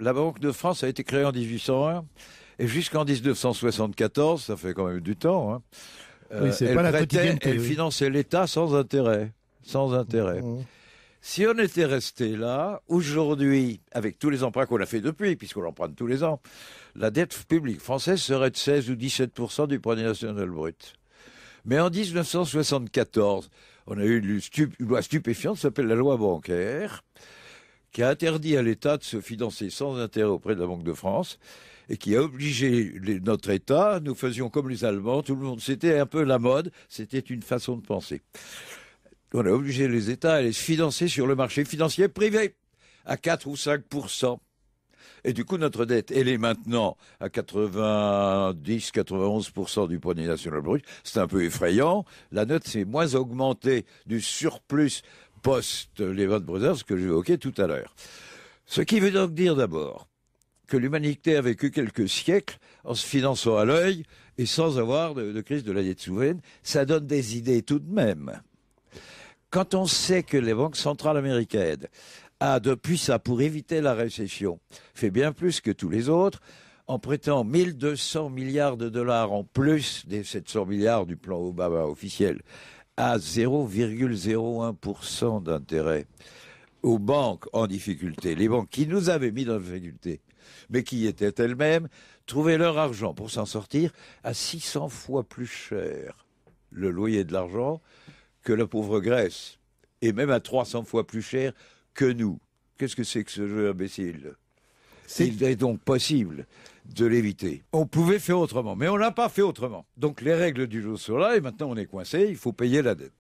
la Banque de France a été créée en 1801 et jusqu'en 1974, ça fait quand même du temps. Hein, euh, elle, finançait l'État sans intérêt, sans intérêt. Mhm. Si on était resté là, aujourd'hui, avec tous les emprunts qu'on a fait depuis, puisqu'on l'emprunte tous les ans, la dette publique française serait de 16 ou 17 du produit national brut. Mais en 1974, on a eu une loi stupéfiante, ça s'appelle la loi bancaire, qui a interdit à l'État de se financer sans intérêt auprès de la Banque de France et qui a obligé notre État, nous faisions comme les Allemands, tout le monde, c'était un peu la mode, c'était une façon de penser. On a obligé les États à aller se financer sur le marché financier privé à 4 ou 5 et du coup, notre dette, elle est maintenant à 90-91% du produit national brut. C'est un peu effrayant. La note s'est moins augmentée du surplus post les Brothers que j'évoquais tout à l'heure. Ce qui veut donc dire d'abord que l'humanité a vécu quelques siècles en se finançant à l'œil et sans avoir de, crise de la dette souveraine. Ça donne des idées tout de même. Quand on sait que les banques centrales américaines a, depuis ça, pour éviter la récession, fait bien plus que tous les autres, en prêtant 1200 milliards de dollars en plus des 700 milliards du plan Obama officiel à 0,01% d'intérêt aux banques en difficulté, les banques qui nous avaient mis dans la difficulté, mais qui étaient elles-mêmes, trouvaient leur argent pour s'en sortir à 600 fois plus cher le loyer de l'argent que la pauvre Grèce, et même à 300 fois plus cher que nous. Qu'est-ce que c'est que ce jeu imbécile il est donc possible de l'éviter. On pouvait faire autrement, mais on n'a pas fait autrement. Donc les règles du jeu sont là et maintenant on est coincé, il faut payer la dette.